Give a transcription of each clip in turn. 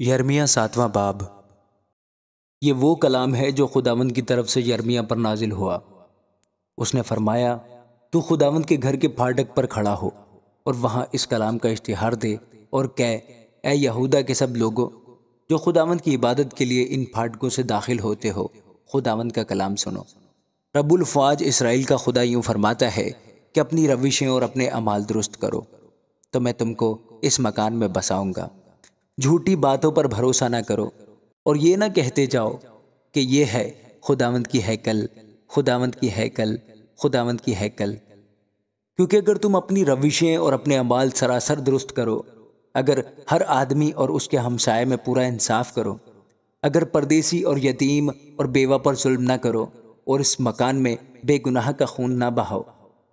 यरमिया सातवां बाब ये वो कलाम है जो खुदावंद की तरफ से यरमिया पर नाजिल हुआ उसने फरमाया तू खुदावंद के घर के फाटक पर खड़ा हो और वहाँ इस कलाम का इश्तिहार दे और कह ए यहूदा के सब लोगों जो खुदावंद की इबादत के लिए इन फाटकों से दाखिल होते हो खुदावंद का कलाम सुनो रबुल फवाज इसराइल का खुदा यूँ फरमाता है कि अपनी रविशें और अपने अमाल दुरुस्त करो तो मैं तुमको इस मकान में बसाऊँगा झूठी बातों पर भरोसा ना करो और ये ना कहते जाओ कि ये है खुदावंद की हैकल खुदावंद की हैकल खुदावंत की हैकल क्योंकि अगर तुम अपनी रविशें और अपने अमाल सरासर दुरुस्त करो अगर हर आदमी और उसके हमसाये में पूरा इंसाफ करो अगर परदेसी और यतीम और बेवा पर जुल्म ना करो और इस मकान में बेगुनाह का खून ना बहाओ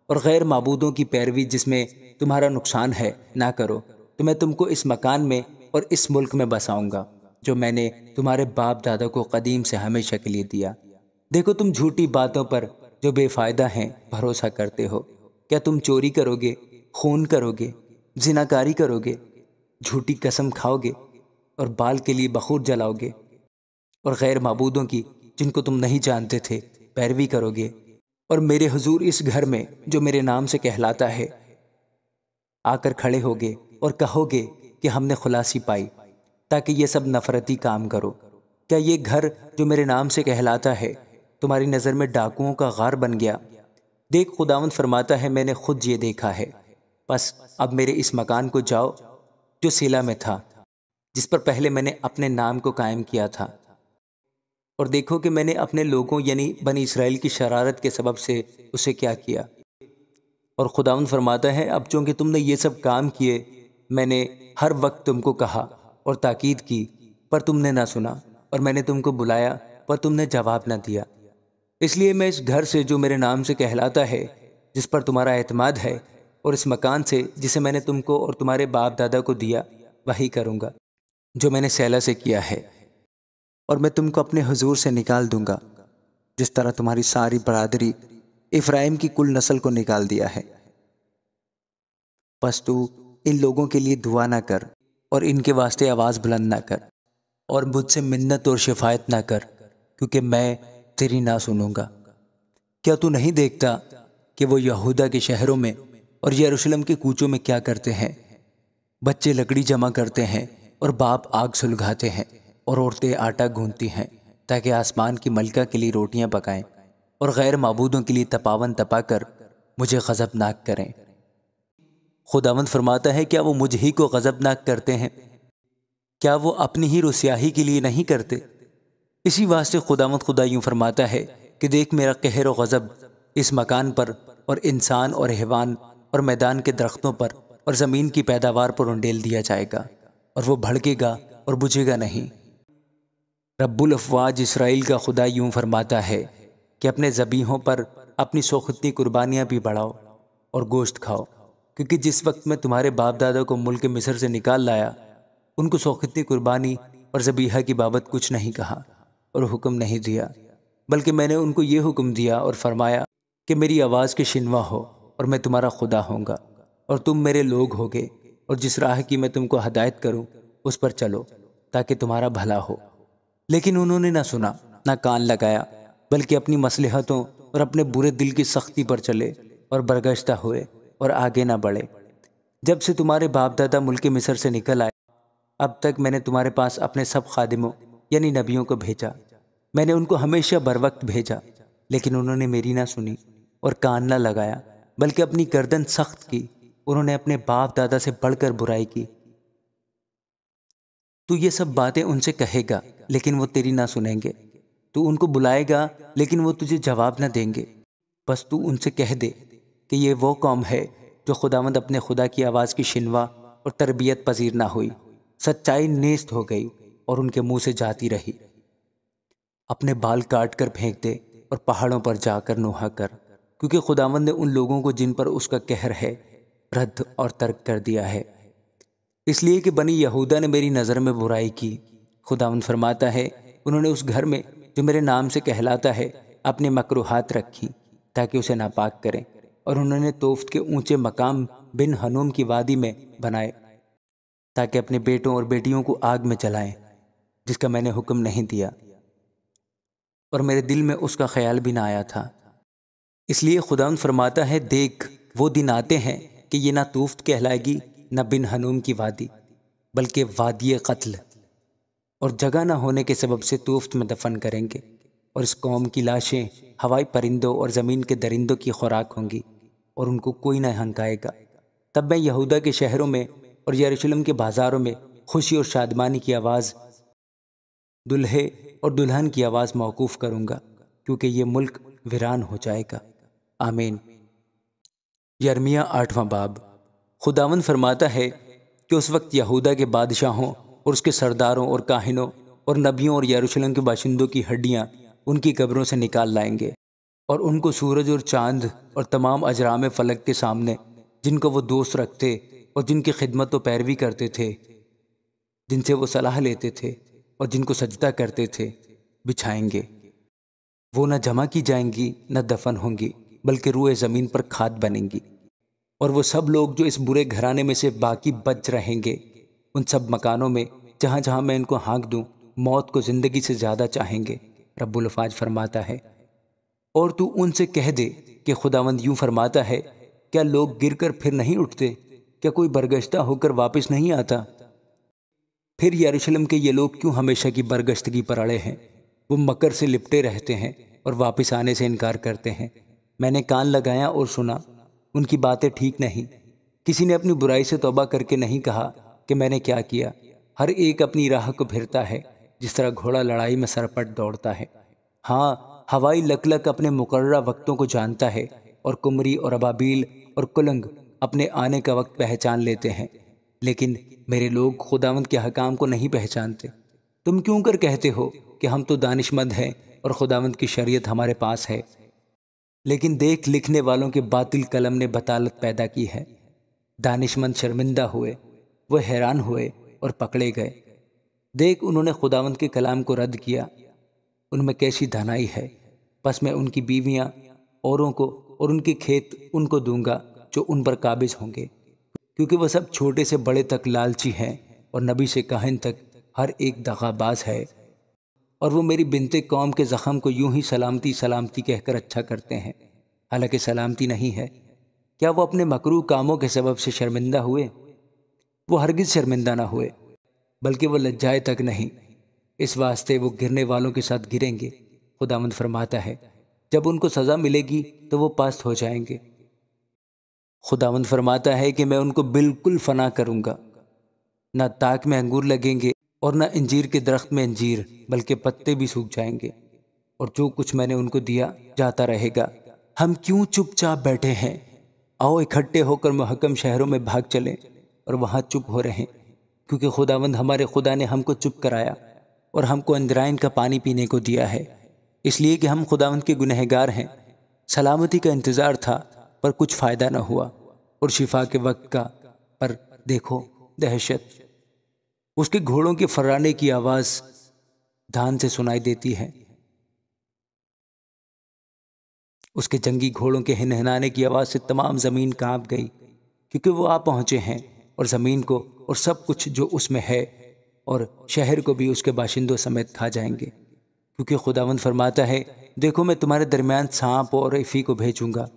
और गैर मबूदों की पैरवी जिसमें तुम्हारा नुकसान है ना करो तो मैं तुमको इस मकान में और इस मुल्क में बसाऊंगा जो मैंने तुम्हारे बाप दादा को कदीम से हमेशा के लिए दिया देखो तुम झूठी बातों पर जो बेफायदा हैं भरोसा करते हो क्या तुम चोरी करोगे खून करोगे जिनाकारी करोगे झूठी कसम खाओगे और बाल के लिए बखूर जलाओगे और गैर मबूदों की जिनको तुम नहीं जानते थे पैरवी करोगे और मेरे हजूर इस घर में जो मेरे नाम से कहलाता है आकर खड़े होगे और कहोगे कि हमने खुलासी पाई ताकि ये सब नफरती काम करो क्या ये घर जो मेरे नाम से कहलाता है तुम्हारी नज़र में डाकुओं का गार बन गया देख खुदावंद फरमाता है मैंने खुद ये देखा है बस अब मेरे इस मकान को जाओ जो सिला में था जिस पर पहले मैंने अपने नाम को कायम किया था और देखो कि मैंने अपने लोगों यानी बनी इसराइल की शरारत के सबब से उसे क्या किया और खुदावंद फरमाता है अब चूंकि तुमने ये सब काम किए मैंने हर वक्त तुमको कहा और ताकीद की पर तुमने ना सुना और मैंने तुमको बुलाया पर तुमने जवाब ना दिया इसलिए मैं इस घर से जो मेरे नाम से कहलाता है जिस पर तुम्हारा एतमाद है और इस मकान से जिसे मैंने तुमको और तुम्हारे बाप दादा को दिया वही करूँगा जो मैंने सैला से किया है और मैं तुमको अपने हजूर से निकाल दूंगा जिस तरह तुम्हारी सारी बरादरी इफ्राइम की कुल नस्ल को निकाल दिया है बस तू इन लोगों के लिए दुआ ना कर और इनके वास्ते आवाज़ बुलंद ना कर और मुझसे मिन्नत और शिफायत ना कर क्योंकि मैं तेरी ना सुनूंगा क्या तू नहीं देखता कि वो यहूदा के शहरों में और यरूशलेम के कूचों में क्या करते हैं बच्चे लकड़ी जमा करते हैं और बाप आग सुलगाते हैं और औरतें आटा गूंथती हैं ताकि आसमान की मलका के लिए रोटियां पकाएं और गैर मबूदों के लिए तपावन तपाकर मुझे गज़बनाक करें खुदावंद फरमाता है क्या वो मुझ ही को गज़बनाक करते हैं क्या वो अपनी ही रुसियाही के लिए नहीं करते इसी वास्ते खुदावंद खुदा यूँ फरमाता है कि देख मेरा कहर गज़ब इस मकान पर और इंसान और हैवान और मैदान के दरख्तों पर और ज़मीन की पैदावार पर उंडेल दिया जाएगा और वो भड़केगा और बुझेगा नहीं रब्बुल अफवाज इसराइल का खुदा यूँ फरमाता है कि अपने ज़बीहों पर अपनी सोखती कुर्बानियाँ भी बढ़ाओ और गोश्त खाओ क्योंकि जिस वक्त मैं तुम्हारे बाप दादा को मुल्क मिस्र से निकाल लाया उनको सौखती कुर्बानी और जबीहा की बाबत कुछ नहीं कहा और हुक्म नहीं दिया बल्कि मैंने उनको ये हुक्म दिया और फरमाया कि मेरी आवाज़ के शिनवा हो और मैं तुम्हारा खुदा होऊंगा और तुम मेरे लोग होगे और जिस राह की मैं तुमको हदायत करूँ उस पर चलो ताकि तुम्हारा भला हो लेकिन उन्होंने ना सुना ना कान लगाया बल्कि अपनी मसलहतों और अपने बुरे दिल की सख्ती पर चले और बरगश्ता हुए और आगे ना बढ़े जब से तुम्हारे बाप दादा मुल्क मिस्र से निकल आए अब तक मैंने तुम्हारे पास अपने सब खादिमों यानी नबियों को भेजा मैंने उनको हमेशा बर वक्त भेजा लेकिन उन्होंने मेरी ना सुनी और कान ना लगाया बल्कि अपनी गर्दन सख्त की उन्होंने अपने बाप दादा से बढ़कर बुराई की तू ये सब बातें उनसे कहेगा लेकिन वो तेरी ना सुनेंगे तू उनको बुलाएगा लेकिन वो तुझे जवाब ना देंगे बस तू उनसे कह दे कि ये वो कौम है जो खुदावंद अपने खुदा की आवाज़ की शिनवा और तरबियत पजीर ना हुई सच्चाई नेस्त हो गई और उनके मुंह से जाती रही अपने बाल काट कर फेंक दे और पहाड़ों पर जाकर नोहा कर क्योंकि खुदावंद ने उन लोगों को जिन पर उसका कहर है रद्द और तर्क कर दिया है इसलिए कि बनी यहूदा ने मेरी नज़र में बुराई की खुदावंद फरमाता है उन्होंने उस घर में जो मेरे नाम से कहलाता है अपने मकरूहत रखी ताकि उसे नापाक करें और उन्होंने तोफ्त के ऊंचे मकाम बिन हनूम की वादी में बनाए ताकि अपने बेटों और बेटियों को आग में जलाएं जिसका मैंने हुक्म नहीं दिया और मेरे दिल में उसका ख्याल भी ना आया था इसलिए खुदा फरमाता है देख वो दिन आते हैं कि ये ना तूफ्त कहलाएगी ना बिन हनूम की वादी बल्कि वादी कत्ल और जगह ना होने के सबब से तूफ्त में दफन करेंगे और इस कौम की लाशें हवाई परिंदों और ज़मीन के दरिंदों की खुराक होंगी और उनको कोई ना हंकाएगा तब मैं यहूदा के शहरों में और यरूशलेम के बाज़ारों में खुशी और शादमानी की आवाज़ दुल्हे और दुल्हन की आवाज़ मौकूफ़ करूँगा क्योंकि ये मुल्क वीरान हो जाएगा आमीन यर्मिया आठवां बाब खुदावन फरमाता है कि उस वक्त यहूदा के बादशाहों और उसके सरदारों और काहिनों और नबियों और यरूशलेम के बाशिंदों की हड्डियाँ उनकी कब्रों से निकाल लाएंगे और उनको सूरज और चांद और तमाम अजराम फलक के सामने जिनको वो दोस्त रखते और जिनकी खिदमत व पैरवी करते थे जिनसे वो सलाह लेते थे और जिनको सजदा करते थे बिछाएंगे वो न जमा की जाएंगी न दफन होंगी बल्कि रूए ज़मीन पर खाद बनेंगी और वो सब लोग जो इस बुरे घराने में से बाकी बच रहेंगे उन सब मकानों में जहाँ जहाँ मैं इनको हाँक दूँ मौत को ज़िंदगी से ज़्यादा चाहेंगे रबुल्फाज फरमाता है और तू उनसे कह दे कि खुदावंद यूं फरमाता है क्या लोग गिरकर फिर नहीं उठते क्या कोई बरगश्ता होकर वापस नहीं आता फिर यरूशलेम के ये लोग क्यों हमेशा की बरगश्तगी पर अड़े हैं वो मकर से लिपटे रहते हैं और वापस आने से इनकार करते हैं मैंने कान लगाया और सुना उनकी बातें ठीक नहीं किसी ने अपनी बुराई से तौबा करके नहीं कहा कि मैंने क्या किया हर एक अपनी राह को फिरता है जिस तरह घोड़ा लड़ाई में सरपट दौड़ता है हाँ हवाई लकलक अपने मुकर्रा वक्तों को जानता है और कुमरी और अबाबील और कुलंग अपने आने का वक्त पहचान लेते हैं लेकिन मेरे लोग खुदावंद के हकाम को नहीं पहचानते तुम क्यों कर कहते हो कि हम तो दानिशमंद हैं और खुदावंद की शरीयत हमारे पास है लेकिन देख लिखने वालों के बातिल कलम ने बतालत पैदा की है दानिशमंद शर्मिंदा हुए वह हैरान हुए और पकड़े गए देख उन्होंने खुदावंद के कलाम को रद्द किया उनमें कैसी धनाई है बस मैं उनकी बीवियाँ औरों को और उनके खेत उनको दूंगा जो उन पर काबिज होंगे क्योंकि वह सब छोटे से बड़े तक लालची हैं और नबी से कहन तक हर एक दगाबाज है और वो मेरी बिनते कौम के ज़ख़म को यूं ही सलामती सलामती कहकर अच्छा करते हैं हालांकि सलामती नहीं है क्या वो अपने मकरू कामों के सबब से शर्मिंदा हुए वो हरगिज़ शर्मिंदा ना हुए बल्कि वह लज्जाए तक नहीं इस वास्ते वो गिरने वालों के साथ गिरेंगे खुदामंद फरमाता है जब उनको सज़ा मिलेगी तो वो पास्त हो जाएंगे खुदावंद फरमाता है कि मैं उनको बिल्कुल फना करूँगा ना ताक में अंगूर लगेंगे और ना इंजीर के दरख्त में अंजीर बल्कि पत्ते भी सूख जाएंगे और जो कुछ मैंने उनको दिया जाता रहेगा हम क्यों चुपचाप बैठे हैं आओ इकट्ठे होकर महकम शहरों में भाग चलें और वहाँ चुप हो रहे हैं क्योंकि खुदावंद हमारे खुदा ने हमको चुप कराया और हमको अंदराइन का पानी पीने को दिया है इसलिए कि हम खुदावंद के गुनहगार हैं सलामती का इंतज़ार था पर कुछ फ़ायदा न हुआ और शिफा के वक्त का पर देखो दहशत उसके घोड़ों के फर्राने की आवाज़ धान से सुनाई देती है उसके जंगी घोड़ों के हिनहनाने की आवाज़ से तमाम ज़मीन कांप गई क्योंकि वो आ पहुँचे हैं और ज़मीन को और सब कुछ जो उसमें है और शहर को भी उसके बाशिंदों समेत खा जाएंगे क्योंकि खुदावंद फरमाता है देखो मैं तुम्हारे दरमियान सांप और इफ़ी को भेजूंगा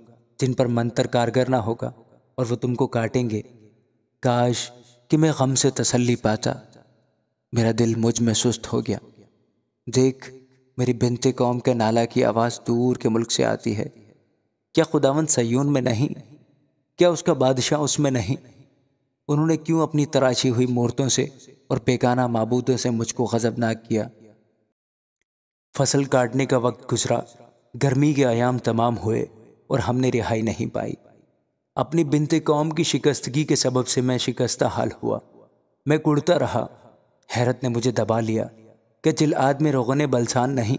जिन पर मंत्र कारगर ना होगा और वो तुमको काटेंगे काश कि मैं गम से तसल्ली पाता मेरा दिल मुझ में सुस्त हो गया देख मेरी बिनते कौम के नाला की आवाज़ दूर के मुल्क से आती है क्या खुदावन सयून में नहीं क्या उसका बादशाह उसमें नहीं उन्होंने क्यों अपनी तराशी हुई मूर्तों से और बेगाना मबूदों से मुझको गजबनाक किया फसल काटने का वक्त गुजरा गर्मी के आयाम तमाम हुए और हमने रिहाई नहीं पाई अपनी बिनते कौम की शिकस्तगी के सबब से मैं शिकस्ता हाल हुआ मैं कुड़ता रहा हैरत ने मुझे दबा लिया क्या जिल में रोगन बलसान नहीं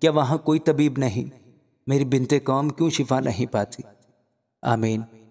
क्या वहाँ कोई तबीब नहीं मेरी बिनते कौम क्यों शिफा नहीं पाती आमीन